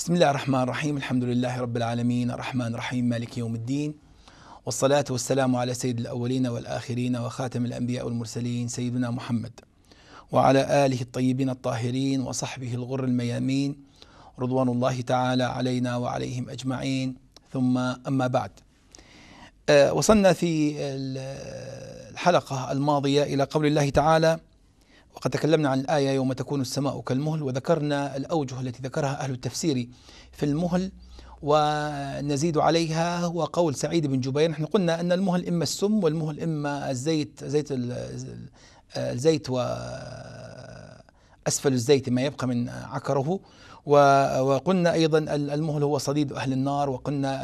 بسم الله الرحمن الرحيم الحمد لله رب العالمين الرحمن الرحيم مالك يوم الدين والصلاة والسلام على سيد الأولين والآخرين وخاتم الأنبياء والمرسلين سيدنا محمد وعلى آله الطيبين الطاهرين وصحبه الغر الميامين رضوان الله تعالى علينا وعليهم أجمعين ثم أما بعد وصلنا في الحلقة الماضية إلى قول الله تعالى وقد تكلمنا عن الآية يوم تكون السماء كالمهل وذكرنا الأوجه التي ذكرها أهل التفسير في المهل ونزيد عليها هو قول سعيد بن جبير نحن قلنا أن المهل إما السم والمهل إما الزيت زيت الزيت وأسفل الزيت ما يبقى من عكره وقلنا أيضا المهل هو صديد أهل النار وقلنا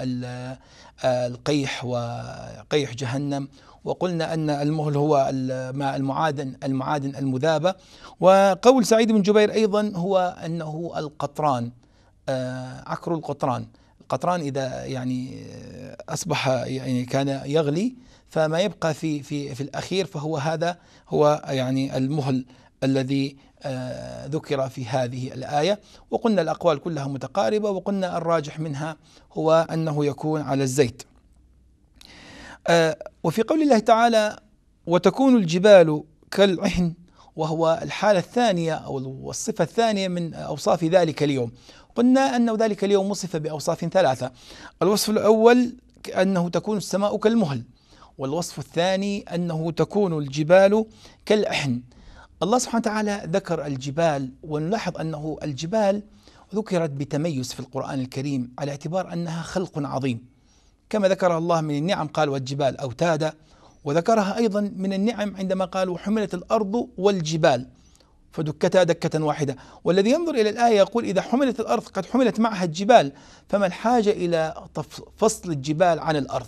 آه، القيح وقيح جهنم وقلنا أن المهل هو الماء المعادن المعادن المذابة وقول سعيد بن جبير أيضا هو أنه القطران آه، عكر القطران القطران إذا يعني أصبح يعني كان يغلي فما يبقى في في في الأخير فهو هذا هو يعني المهل الذي آه، ذكر في هذه الآية وقلنا الأقوال كلها متقاربة وقلنا الراجح منها هو أنه يكون على الزيت آه، وفي قول الله تعالى وتكون الجبال كالعهن وهو الحالة الثانية أو الصفة الثانية من أوصاف ذلك اليوم قلنا أن ذلك اليوم وصف بأوصاف ثلاثة الوصف الأول أنه تكون السماء كالمهل والوصف الثاني أنه تكون الجبال كالعهن الله سبحانه وتعالى ذكر الجبال ونلاحظ أنه الجبال ذكرت بتميز في القرآن الكريم على اعتبار أنها خلق عظيم كما ذكرها الله من النعم قال والجبال أوتادا وذكرها أيضا من النعم عندما قال وحملت الأرض والجبال فدكتا دكة واحدة والذي ينظر إلى الآية يقول إذا حملت الأرض قد حملت معها الجبال فما الحاجة إلى فصل الجبال عن الأرض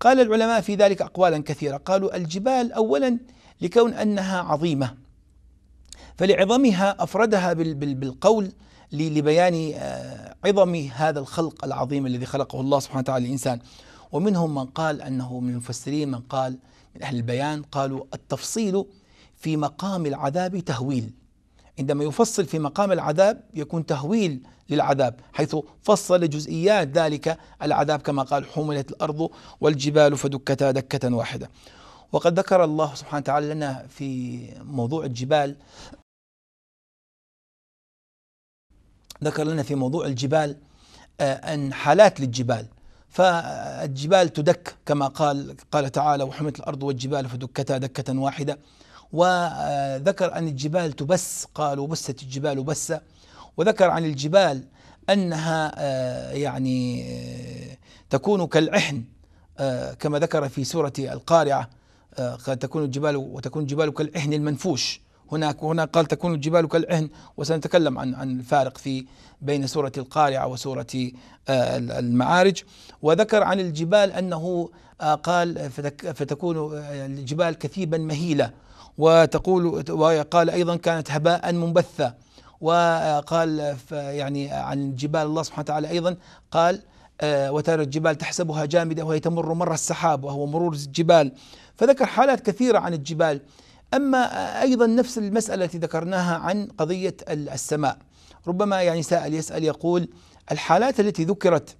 قال العلماء في ذلك أقوالا كثيرة قالوا الجبال أولا لكون أنها عظيمة فلعظمها أفردها بالقول لبيان آه، عظم هذا الخلق العظيم الذي خلقه الله سبحانه وتعالى الإنسان ومنهم من قال أنه من المفسرين من قال من أهل البيان قالوا التفصيل في مقام العذاب تهويل عندما يفصل في مقام العذاب يكون تهويل للعذاب حيث فصل جزئيات ذلك العذاب كما قال حملت الارض والجبال فدكتا دكة واحدة وقد ذكر الله سبحانه وتعالى لنا في موضوع الجبال ذكر لنا في موضوع الجبال آه، أن حالات للجبال فالجبال تدك كما قال قال تعالى وحمت الأرض والجبال فدكتا دكة واحدة وذكر أن الجبال تبس قال وبست الجبال بسة وذكر عن الجبال أنها آه، يعني آه، تكون كالعحن كما ذكر في سورة القارعة قد تكون الجبال وتكون الجبال كالعحن المنفوش هناك وهنا قال تكون الجبال كالعهن وسنتكلم عن عن الفارق في بين سورة القارعة وسورة آه، المعارج وذكر عن الجبال أنه آه، قال فتكون آه، الجبال كثيبا مهيلة وتقول وقال أيضا كانت هباء منبثة وقال يعني عن الجبال الله سبحانه وتعالى أيضا قال وترى الجبال تحسبها جامدة وهي تمر مر السحاب وهو مرور الجبال فذكر حالات كثيرة عن الجبال أما أيضا نفس المسألة التي ذكرناها عن قضية السماء ربما يعني سائل يسأل يقول الحالات التي ذكرت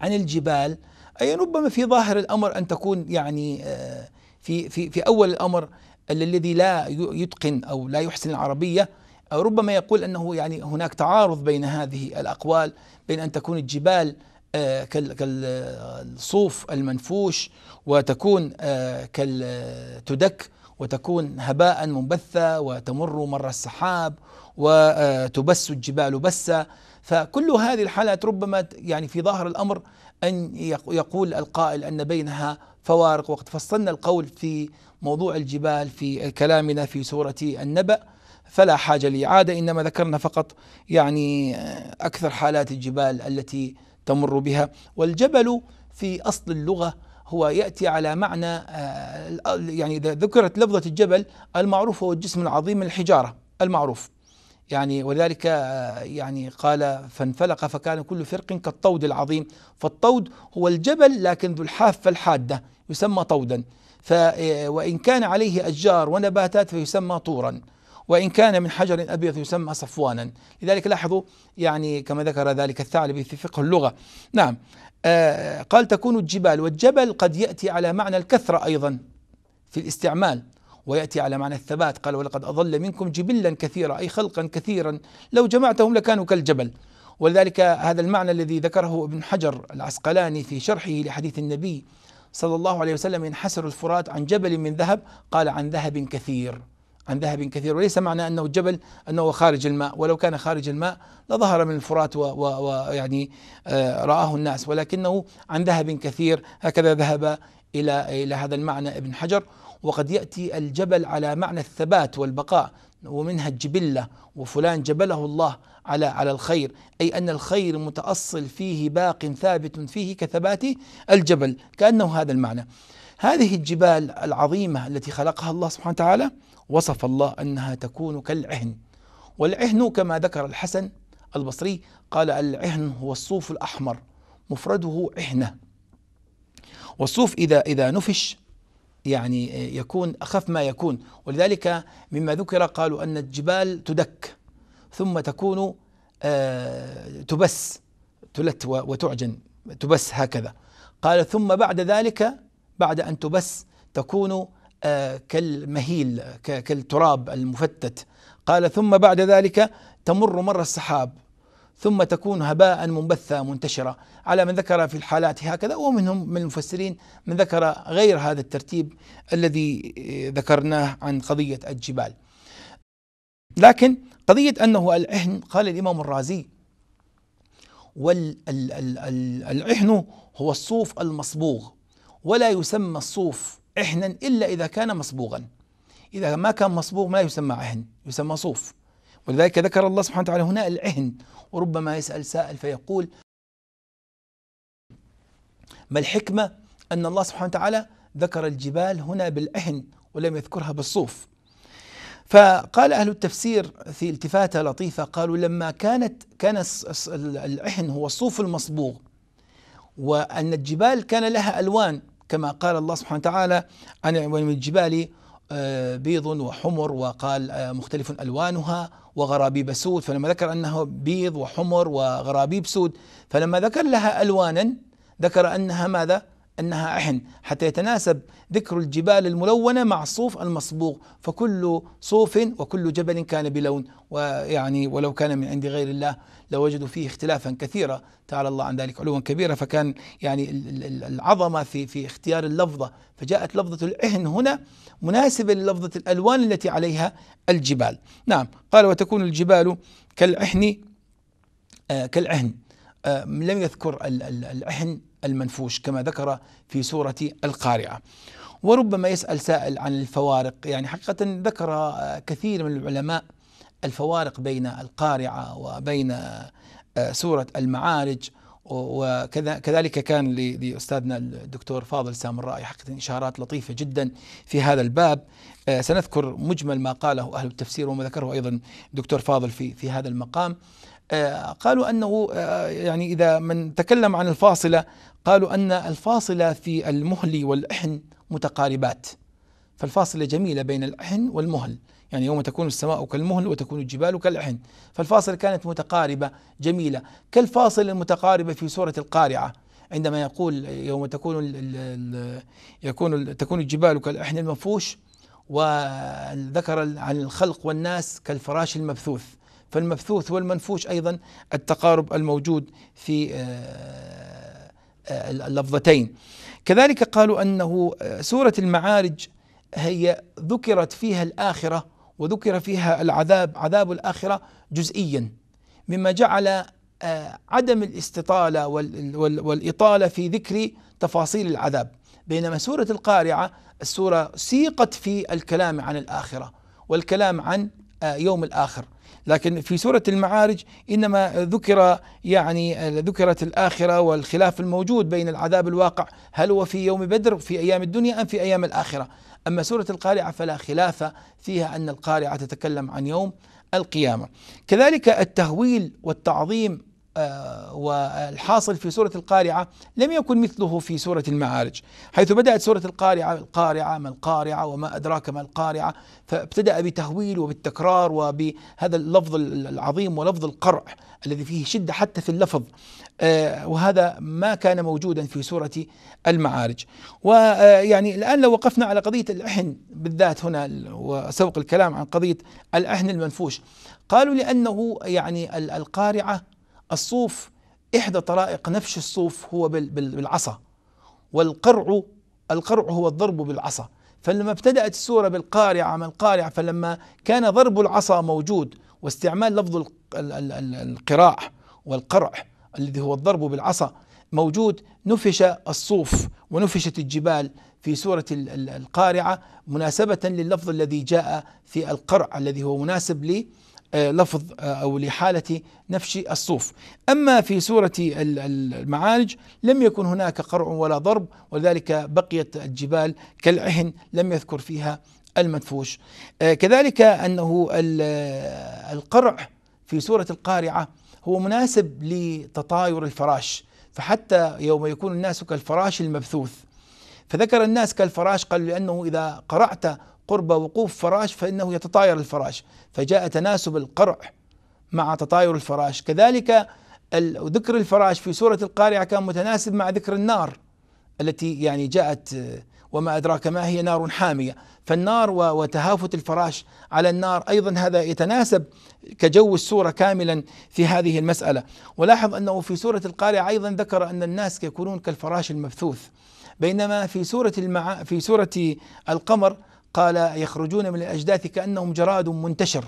عن الجبال أي ربما في ظاهر الأمر أن تكون يعني آه، في في في أول الأمر الذي لا يتقن أو لا يحسن العربية أو ربما يقول أنه يعني هناك تعارض بين هذه الأقوال بين أن تكون الجبال آه، كالصوف المنفوش وتكون آه، كالتدك وتكون هباء منبثة وتمر مر السحاب وتبس الجبال بسا فكل هذه الحالات ربما يعني في ظاهر الأمر أن يقول القائل أن بينها فوارق وقد فصلنا القول في موضوع الجبال في كلامنا في سورة النبأ فلا حاجة لإعادة إنما ذكرنا فقط يعني أكثر حالات الجبال التي تمر بها والجبل في أصل اللغة هو يأتي على معنى آه، يعني إذا ذكرت لفظة الجبل المعروف هو الجسم العظيم من الحجارة المعروف يعني ولذلك آه، يعني قال فانفلق فكان كل فرق كالطود العظيم فالطود هو الجبل لكن ذو الحافة الحادة يسمى طودا ف آه، وإن كان عليه أشجار ونباتات فيسمى طورا وإن كان من حجر أبيض يسمى صفوانا لذلك لاحظوا يعني كما ذكر ذلك الثعلبي في فقه اللغة نعم آه، قال تكون الجبال والجبل قد يأتي على معنى الكثرة أيضا في الاستعمال ويأتي على معنى الثبات قال ولقد أضل منكم جبلا كثيرا أي خلقا كثيرا لو جمعتهم لكانوا كالجبل ولذلك هذا المعنى الذي ذكره ابن حجر العسقلاني في شرحه لحديث النبي صلى الله عليه وسلم ينحسر الفرات عن جبل من ذهب قال عن ذهب كثير عن ذهب كثير وليس معنى أنه جبل أنه خارج الماء ولو كان خارج الماء لظهر من الفرات ويعني آه، رآه الناس ولكنه عن ذهب كثير هكذا ذهب إلى إلى هذا المعنى ابن حجر وقد يأتي الجبل على معنى الثبات والبقاء ومنها الجبلة وفلان جبله الله على على الخير أي أن الخير متأصل فيه باق ثابت فيه كثبات الجبل كأنه هذا المعنى هذه الجبال العظيمة التي خلقها الله سبحانه وتعالى وصف الله أنها تكون كالعهن والعهن كما ذكر الحسن البصري قال العهن هو الصوف الأحمر مفرده عهنة والصوف إذا إذا نفش يعني يكون أخف ما يكون ولذلك مما ذكر قالوا أن الجبال تدك ثم تكون آه، تبس تلت وتعجن تبس هكذا قال ثم بعد ذلك بعد أن تبس تكون كالمهيل كالتراب المفتت قال ثم بعد ذلك تمر مر السحاب ثم تكون هباء منبثة منتشرة على من ذكر في الحالات هكذا ومنهم من المفسرين من ذكر غير هذا الترتيب الذي آه، ذكرناه عن قضية الجبال لكن قضية أنه العهن قال الإمام الرازي والعهن هو الصوف المصبوغ ولا يسمى الصوف إحنا إلا إذا كان مصبوغا إذا ما كان مصبوغ ما يسمى عهن يسمى صوف ولذلك ذكر الله سبحانه وتعالى هنا العهن وربما يسأل سائل فيقول ما الحكمة أن الله سبحانه وتعالى ذكر الجبال هنا بالعهن ولم يذكرها بالصوف فقال أهل التفسير في التفاتة لطيفة قالوا لما كانت كان العهن هو الصوف المصبوغ وأن الجبال كان لها ألوان كما قال الله سبحانه وتعالى عن من الجبال آه، بيض وحمر وقال آه، مختلف ألوانها وغرابيب سود فلما ذكر أنه بيض وحمر وغرابيب سود فلما ذكر لها ألوانا ذكر أنها ماذا أنها أحن حتى يتناسب ذكر الجبال الملونة مع الصوف المصبوغ فكل صوف وكل جبل كان بلون ويعني ولو كان من عند غير الله لوجدوا فيه اختلافا كثيرا تعالى الله عن ذلك علوا كبيرا فكان يعني العظمة في في اختيار اللفظة فجاءت لفظة العهن هنا مناسبة للفظة الألوان التي عليها الجبال نعم قال وتكون الجبال كالعهن آه كالعهن آه لم يذكر العهن المنفوش كما ذكر في سورة القارعة وربما يسأل سائل عن الفوارق يعني حقيقة ذكر كثير من العلماء الفوارق بين القارعة وبين آه، سورة المعارج وكذلك كان لأستاذنا الدكتور فاضل سامرائي حقيقة إشارات لطيفة جدا في هذا الباب آه، سنذكر مجمل ما قاله أهل التفسير وما ذكره أيضا الدكتور فاضل في, في هذا المقام آه، قالوا أنه يعني إذا من تكلم عن الفاصلة قالوا أن الفاصلة في المهل والإحن متقاربات فالفاصلة جميلة بين الإحن والمهل يعني يوم تكون السماء كالمهل وتكون الجبال كالإحن فالفاصلة كانت متقاربة جميلة كالفاصلة المتقاربة في سورة القارعة عندما يقول يوم تكون الـ الـ يكون تكون الجبال كالإحن المنفوش وذكر عن الخلق والناس كالفراش المبثوث فالمبثوث والمنفوش أيضا التقارب الموجود في آه، اللفظتين آه، كذلك قالوا أنه آه، سورة المعارج هي ذكرت فيها الآخرة وذكر فيها العذاب عذاب الآخرة جزئيا مما جعل آه، عدم الاستطالة والإطالة في ذكر تفاصيل العذاب بينما سورة القارعة السورة سيقت في الكلام عن الآخرة والكلام عن يوم الآخر لكن في سورة المعارج إنما ذكر يعني ذكرت الآخرة والخلاف الموجود بين العذاب الواقع هل هو في يوم بدر في أيام الدنيا أم في أيام الآخرة أما سورة القارعة فلا خلاف فيها أن القارعة تتكلم عن يوم القيامة كذلك التهويل والتعظيم آه، والحاصل في سورة القارعة لم يكن مثله في سورة المعارج حيث بدأت سورة القارعة القارعة ما القارعة وما أدراك ما القارعة فابتدأ بتهويل وبالتكرار وبهذا اللفظ العظيم ولفظ القرع الذي فيه شدة حتى في اللفظ آه، وهذا ما كان موجودا في سورة المعارج ويعني آه، الآن لو وقفنا على قضية الأحن بالذات هنا وسوق الكلام عن قضية الأحن المنفوش قالوا لأنه يعني القارعة الصوف إحدى طرائق نفش الصوف هو بالعصا والقرع القرع هو الضرب بالعصا فلما ابتدأت السورة بالقارعة ما القارعة فلما كان ضرب العصا موجود واستعمال لفظ القراع والقرع الذي هو الضرب بالعصا موجود نفش الصوف ونفشت الجبال في سورة القارعة مناسبة لللفظ الذي جاء في القرع الذي هو مناسب آه، لفظ آه، أو لحالة نفش الصوف أما في سورة المعارج لم يكن هناك قرع ولا ضرب ولذلك بقيت الجبال كالعهن لم يذكر فيها المدفوش آه، كذلك أنه القرع في سورة القارعة هو مناسب لتطاير الفراش فحتى يوم يكون الناس كالفراش المبثوث فذكر الناس كالفراش قال لأنه إذا قرعت قرب وقوف فراش فإنه يتطاير الفراش فجاء تناسب القرع مع تطاير الفراش كذلك ذكر الفراش في سورة القارعة كان متناسب مع ذكر النار التي يعني جاءت وما أدراك ما هي نار حامية فالنار وتهافت الفراش على النار أيضا هذا يتناسب كجو السورة كاملا في هذه المسألة ولاحظ أنه في سورة القارعة أيضا ذكر أن الناس يكونون كالفراش المبثوث بينما في سورة المع... في سورة القمر قال يخرجون من الأجداث كأنهم جراد منتشر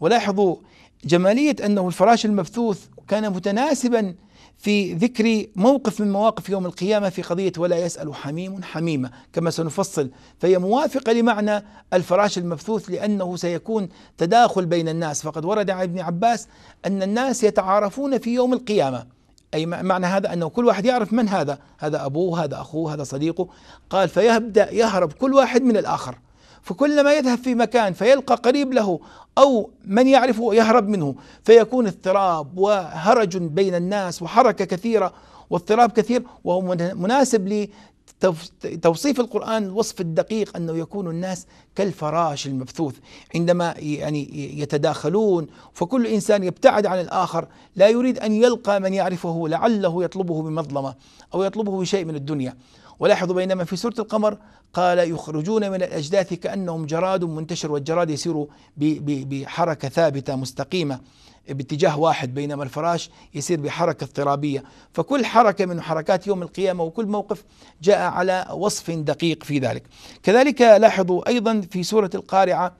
ولاحظوا جمالية أنه الفراش المبثوث كان متناسبا في ذكر موقف من مواقف يوم القيامة في قضية ولا يسأل حميم حميمة كما سنفصل فهي موافقة لمعنى الفراش المبثوث لأنه سيكون تداخل بين الناس فقد ورد عن ابن عباس أن الناس يتعارفون في يوم القيامة أي معنى هذا أنه كل واحد يعرف من هذا هذا أبوه هذا أخوه هذا صديقه قال فيبدأ يهرب كل واحد من الآخر فكلما يذهب في مكان فيلقى قريب له أو من يعرفه يهرب منه فيكون اضطراب وهرج بين الناس وحركة كثيرة واضطراب كثير وهو مناسب توصيف القرآن الوصف الدقيق أنه يكون الناس كالفراش المبثوث عندما يعني يتداخلون فكل إنسان يبتعد عن الآخر لا يريد أن يلقى من يعرفه لعله يطلبه بمظلمة أو يطلبه بشيء من الدنيا ولاحظوا بينما في سورة القمر قال يخرجون من الأجداث كأنهم جراد منتشر والجراد يسير بحركة ثابتة مستقيمة باتجاه واحد بينما الفراش يسير بحركة اضطرابية فكل حركة من حركات يوم القيامة وكل موقف جاء على وصف دقيق في ذلك كذلك لاحظوا أيضا في سورة القارعة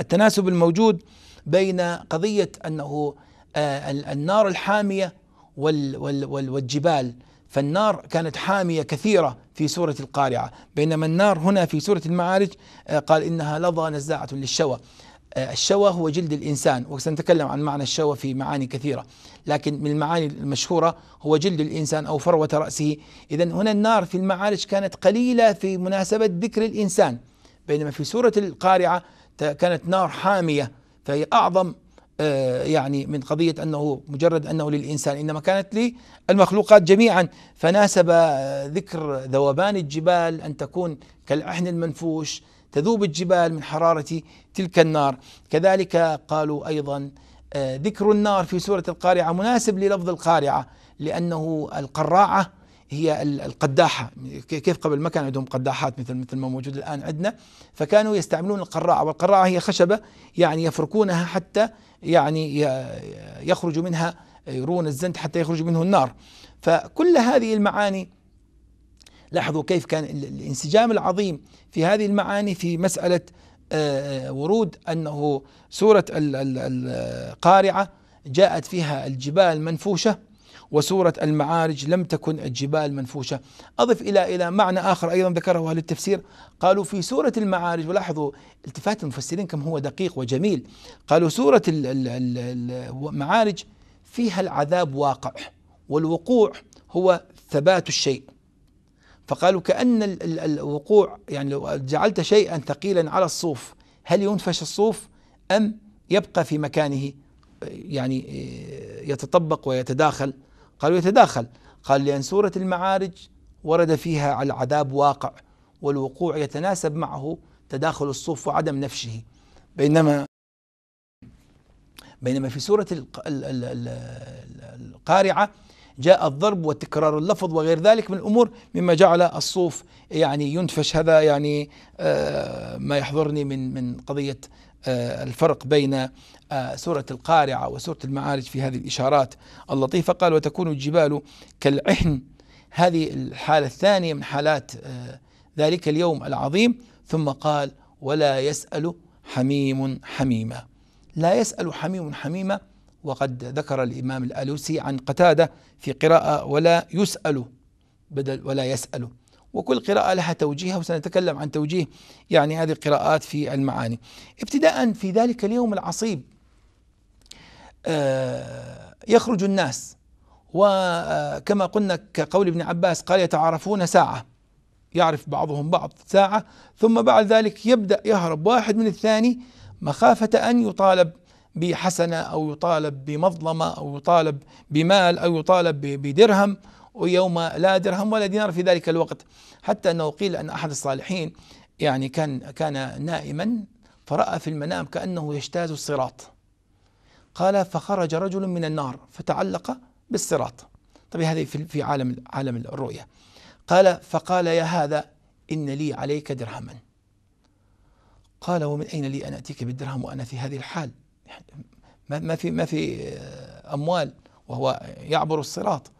التناسب الموجود بين قضية أنه آه، النار الحامية والجبال فالنار كانت حامية كثيرة في سورة القارعة بينما النار هنا في سورة المعارج آه، قال إنها لظى نزاعة للشوى آه، الشوى هو جلد الإنسان وسنتكلم عن معنى الشوى في معاني كثيرة لكن من المعاني المشهورة هو جلد الإنسان أو فروة رأسه إذا هنا النار في المعارج كانت قليلة في مناسبة ذكر الإنسان بينما في سورة القارعة كانت نار حامية فهي أعظم آه، يعني من قضية أنه مجرد أنه للإنسان إنما كانت للمخلوقات جميعا فناسب ذكر ذوبان الجبال أن تكون كالعهن المنفوش تذوب الجبال من حرارة تلك النار كذلك قالوا أيضا آه، ذكر النار في سورة القارعة مناسب للفظ القارعة لأنه القراعة هي القداحة كيف قبل ما كان عندهم قداحات مثل مثل ما موجود الآن عندنا فكانوا يستعملون القراعة والقراعة هي خشبة يعني يفركونها حتى يعني يخرج منها يرون الزند حتى يخرج منه النار فكل هذه المعاني لاحظوا كيف كان الانسجام العظيم في هذه المعاني في مسألة آه، آه، ورود أنه سورة القارعة جاءت فيها الجبال منفوشة وسورة المعارج لم تكن الجبال منفوشة أضف إلى إلى معنى آخر أيضا ذكره أهل التفسير قالوا في سورة المعارج ولاحظوا التفات المفسرين كم هو دقيق وجميل قالوا سورة المعارج فيها العذاب واقع والوقوع هو ثبات الشيء فقالوا كأن الوقوع يعني لو جعلت شيئا ثقيلا على الصوف هل ينفش الصوف أم يبقى في مكانه يعني آه، يتطبق ويتداخل قالوا يتداخل قال لأن سورة المعارج ورد فيها العذاب واقع والوقوع يتناسب معه تداخل الصوف وعدم نفشه بينما بينما في سورة القارعة جاء الضرب وتكرار اللفظ وغير ذلك من الأمور مما جعل الصوف يعني ينفش هذا يعني آه، ما يحضرني من من قضية آه، الفرق بين آه، سورة القارعة وسورة المعارج في هذه الإشارات اللطيفة قال وتكون الجبال كالعهن هذه الحالة الثانية من حالات ذلك اليوم العظيم ثم قال ولا يسأل حميم حميما لا يسأل حميم حميما وقد ذكر الإمام الألوسي عن قتادة في قراءة ولا يسأل بدل ولا يسأل وكل قراءة لها توجيهها وسنتكلم عن توجيه يعني هذه القراءات في المعاني ابتداء في ذلك اليوم العصيب آه، يخرج الناس وكما آه، قلنا كقول ابن عباس قال يتعارفون ساعة يعرف بعضهم بعض ساعة ثم بعد ذلك يبدأ يهرب واحد من الثاني مخافة أن يطالب بحسنة أو يطالب بمظلمة أو يطالب بمال أو يطالب بدرهم ويوم لا درهم ولا دينار في ذلك الوقت حتى أنه قيل أن أحد الصالحين يعني كان كان نائما فرأى في المنام كأنه يجتاز الصراط قال فخرج رجل من النار فتعلق بالصراط طيب هذه في عالم عالم الرؤية قال فقال يا هذا إن لي عليك درهما قال ومن أين لي أن أتيك بالدرهم وأنا في هذه الحال ما في ما في آه، اموال وهو يعبر الصراط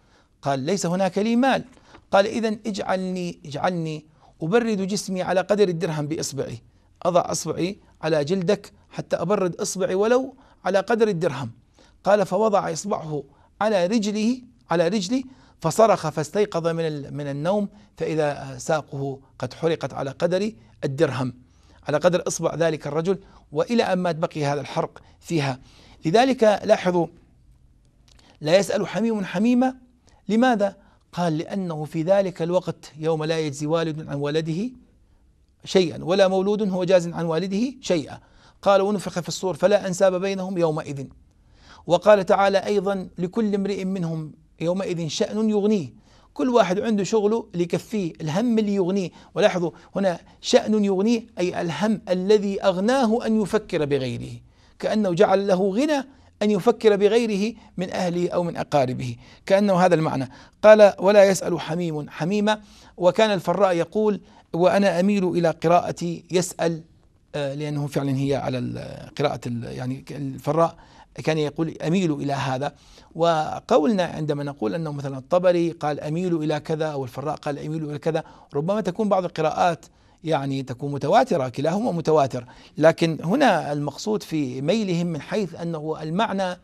قال ليس هناك لي مال قال اذا اجعلني اجعلني ابرد جسمي على قدر الدرهم باصبعي اضع اصبعي على جلدك حتى ابرد اصبعي ولو على قدر الدرهم قال فوضع اصبعه على رجله على رجلي فصرخ فاستيقظ من من النوم فاذا ساقه قد حرقت على قدر الدرهم على قدر اصبع ذلك الرجل وإلى أن مات بقي هذا الحرق فيها لذلك لاحظوا لا يسأل حميم حميمة لماذا؟ قال لأنه في ذلك الوقت يوم لا يجزي والد عن ولده شيئا ولا مولود هو جاز عن والده شيئا قال ونفخ في الصور فلا أنساب بينهم يومئذ وقال تعالى أيضا لكل امرئ منهم يومئذ شأن يغنيه كل واحد عنده شغله اللي يكفيه الهم اللي يغنيه ولاحظوا هنا شأن يغنيه أي الهم الذي أغناه أن يفكر بغيره كأنه جعل له غنى أن يفكر بغيره من أهله أو من أقاربه كأنه هذا المعنى قال ولا يسأل حميم حميمة وكان الفراء يقول وأنا أميل إلى قراءة يسأل آه، لأنه فعلا هي على قراءة يعني الفراء كان يقول أميل إلى هذا وقولنا عندما نقول أنه مثلا الطبري قال أميل إلى كذا أو الفراء قال أميل إلى كذا ربما تكون بعض القراءات يعني تكون متواترة كلاهما متواتر لكن هنا المقصود في ميلهم من حيث أنه المعنى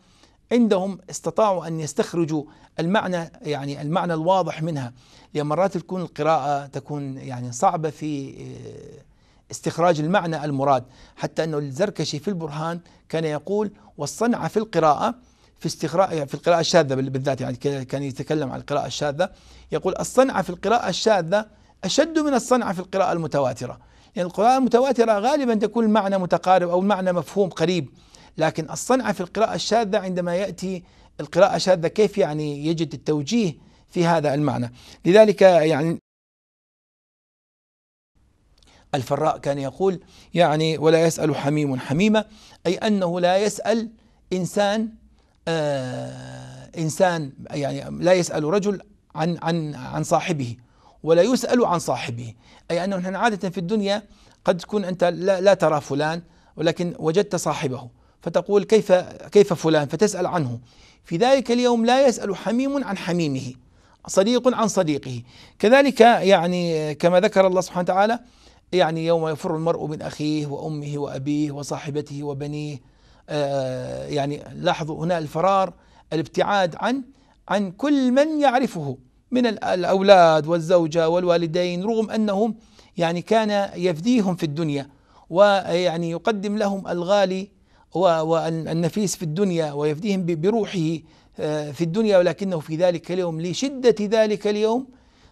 عندهم استطاعوا أن يستخرجوا المعنى يعني المعنى الواضح منها لأن مرات تكون القراءة تكون يعني صعبة في آه، استخراج المعنى المراد حتى أن الزركشي في البرهان كان يقول والصنعة في القراءة في استخراج في القراءة الشاذة بالذات يعني كان يتكلم عن القراءة الشاذة يقول الصنعة في القراءة الشاذة أشد من الصنعة في القراءة المتواترة يعني القراءة المتواترة غالبا تكون المعنى متقارب أو المعنى مفهوم قريب لكن الصنعة في القراءة الشاذة عندما يأتي القراءة الشاذة كيف يعني يجد التوجيه في هذا المعنى لذلك يعني الفراء كان يقول يعني ولا يسأل حميم حميمة أي أنه لا يسأل إنسان آه إنسان يعني لا يسأل رجل عن عن عن صاحبه ولا يسأل عن صاحبه أي أنه نحن عادة في الدنيا قد تكون أنت لا, لا ترى فلان ولكن وجدت صاحبه فتقول كيف كيف فلان فتسأل عنه في ذلك اليوم لا يسأل حميم عن حميمه صديق عن صديقه كذلك يعني كما ذكر الله سبحانه وتعالى يعني يوم يفر المرء من أخيه وأمه وأبيه وصاحبته وبنيه آه، يعني لاحظوا هنا الفرار الابتعاد عن عن كل من يعرفه من الأولاد والزوجة والوالدين رغم أنهم يعني كان يفديهم في الدنيا ويعني يقدم لهم الغالي والنفيس في الدنيا ويفديهم بروحه آه، في الدنيا ولكنه في ذلك اليوم لشدة ذلك اليوم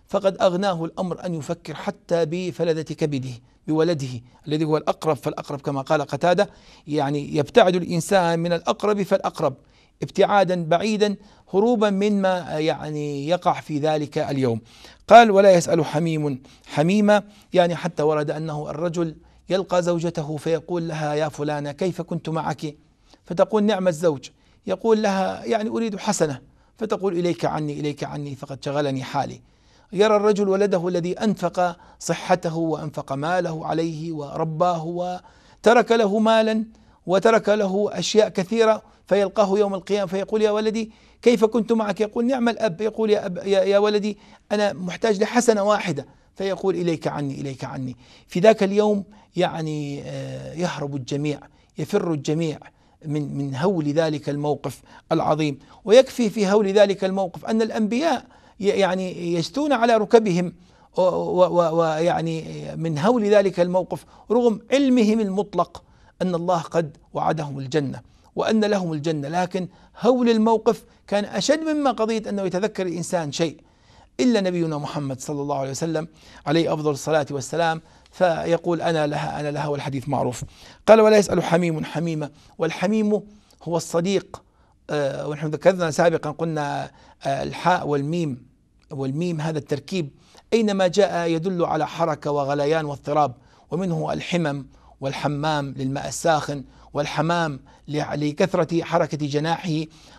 فقد أغناه الأمر أن يفكر حتى بفلذة كبده بولده الذي هو الأقرب فالأقرب كما قال قتادة يعني يبتعد الإنسان من الأقرب فالأقرب ابتعادا بعيدا هروبا مما يعني يقع في ذلك اليوم قال ولا يسأل حميم حميما يعني حتى ورد أنه الرجل يلقى زوجته فيقول لها يا فلانة كيف كنت معك فتقول نعم الزوج يقول لها يعني أريد حسنة فتقول إليك عني إليك عني فقد شغلني حالي يرى الرجل ولده الذي أنفق صحته وأنفق ماله عليه ورباه وترك له مالا وترك له أشياء كثيرة فيلقاه يوم القيامة فيقول يا ولدي كيف كنت معك يقول نعم الأب يقول يا, أب يا, يا ولدي أنا محتاج لحسنة واحدة فيقول إليك عني إليك عني في ذاك اليوم يعني آه، يهرب الجميع يفر الجميع من من هول ذلك الموقف العظيم ويكفي في هول ذلك الموقف أن الأنبياء يعني يجثون على ركبهم ويعني من هول ذلك الموقف رغم علمهم المطلق ان الله قد وعدهم الجنه وان لهم الجنه لكن هول الموقف كان اشد مما قضيه انه يتذكر الانسان شيء الا نبينا محمد صلى الله عليه وسلم عليه افضل الصلاه والسلام فيقول انا لها انا لها والحديث معروف قال ولا يسال حميم حميمه والحميم هو الصديق آه، ونحن ذكرنا سابقا قلنا آه، الحاء والميم والميم هذا التركيب أينما جاء يدل على حركة وغليان واضطراب ومنه الحمم والحمام للماء الساخن والحمام لكثرة حركة جناحه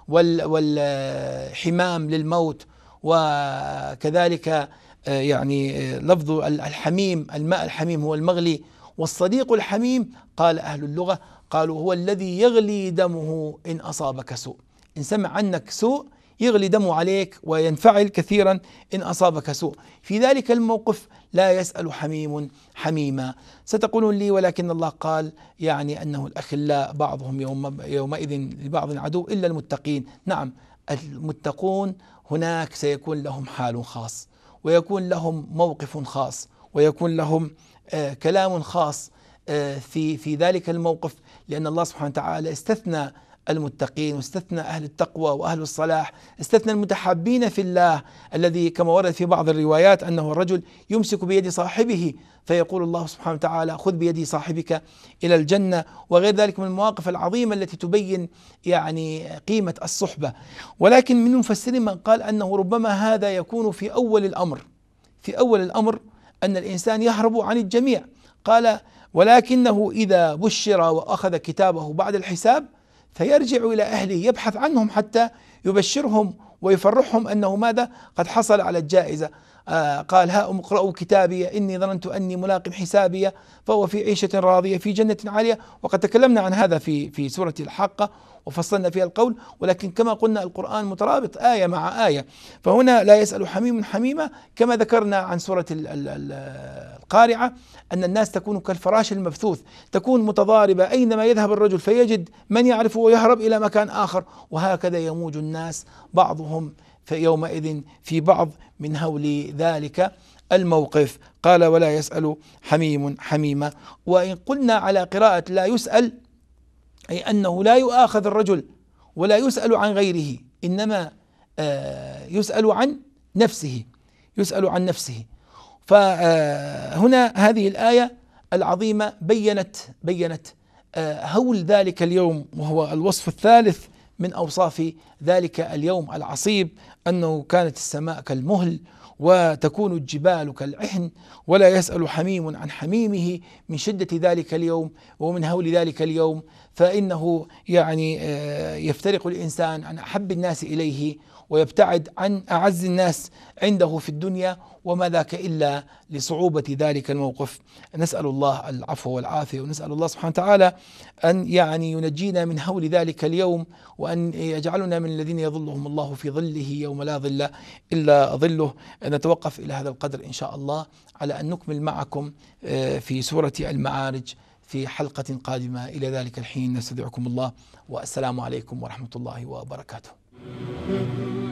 والحمام للموت وكذلك آه، يعني آه، لفظ الحميم الماء الحميم هو المغلي والصديق الحميم قال أهل اللغة قالوا هو الذي يغلي دمه إن أصابك سوء إن سمع عنك سوء يغلي دمه عليك وينفعل كثيرا إن أصابك سوء في ذلك الموقف لا يسأل حميم حميما ستقولون لي ولكن الله قال يعني أنه الأخلاء بعضهم يوم يومئذ لبعض عدو إلا المتقين نعم المتقون هناك سيكون لهم حال خاص ويكون لهم موقف خاص ويكون لهم آه كلام خاص آه في في ذلك الموقف لأن الله سبحانه وتعالى استثنى المتقين واستثنى أهل التقوى وأهل الصلاح استثنى المتحابين في الله الذي كما ورد في بعض الروايات أنه الرجل يمسك بيد صاحبه فيقول الله سبحانه وتعالى خذ بيد صاحبك إلى الجنة وغير ذلك من المواقف العظيمة التي تبين يعني قيمة الصحبة ولكن من المفسرين من قال أنه ربما هذا يكون في أول الأمر في أول الأمر أن الإنسان يهرب عن الجميع قال ولكنه إذا بشر وأخذ كتابه بعد الحساب فيرجع إلى أهله يبحث عنهم حتى يبشرهم ويفرحهم أنه ماذا قد حصل على الجائزة آه، قال ها اقرأوا كتابي إني ظننت أني ملاق حسابي فهو في عيشة راضية في جنة عالية وقد تكلمنا عن هذا في في سورة الحاقة وفصلنا فيها القول ولكن كما قلنا القرآن مترابط آية مع آية فهنا لا يسأل حميم حميمة كما ذكرنا عن سورة القارعة أن الناس تكون كالفراش المبثوث تكون متضاربة أينما يذهب الرجل فيجد من يعرفه ويهرب إلى مكان آخر وهكذا يموج الناس بعضهم فيومئذ في بعض من هول ذلك الموقف قال ولا يسأل حميم حميمة وإن قلنا على قراءة لا يسأل أي أنه لا يؤاخذ الرجل ولا يسأل عن غيره إنما آه، يسأل عن نفسه يسأل عن نفسه فهنا آه، هذه الآية العظيمة بينت بينت آه، هول ذلك اليوم وهو الوصف الثالث من أوصاف ذلك اليوم العصيب أنه كانت السماء كالمهل وتكون الجبال كالعهن ولا يسأل حميم عن حميمه من شدة ذلك اليوم ومن هول ذلك اليوم فإنه يعني آه، يفترق الإنسان عن أحب الناس إليه ويبتعد عن أعز الناس عنده في الدنيا وما ذاك إلا لصعوبة ذلك الموقف نسأل الله العفو والعافية ونسأل الله سبحانه وتعالى أن يعني ينجينا من هول ذلك اليوم وأن يجعلنا من الذين يظلهم الله في ظله يوم لا ظل إلا ظله نتوقف إلى هذا القدر إن شاء الله على أن نكمل معكم آه، في سورة المعارج في حلقة قادمة إلى ذلك الحين نستدعكم الله والسلام عليكم ورحمة الله وبركاته Mm-hmm.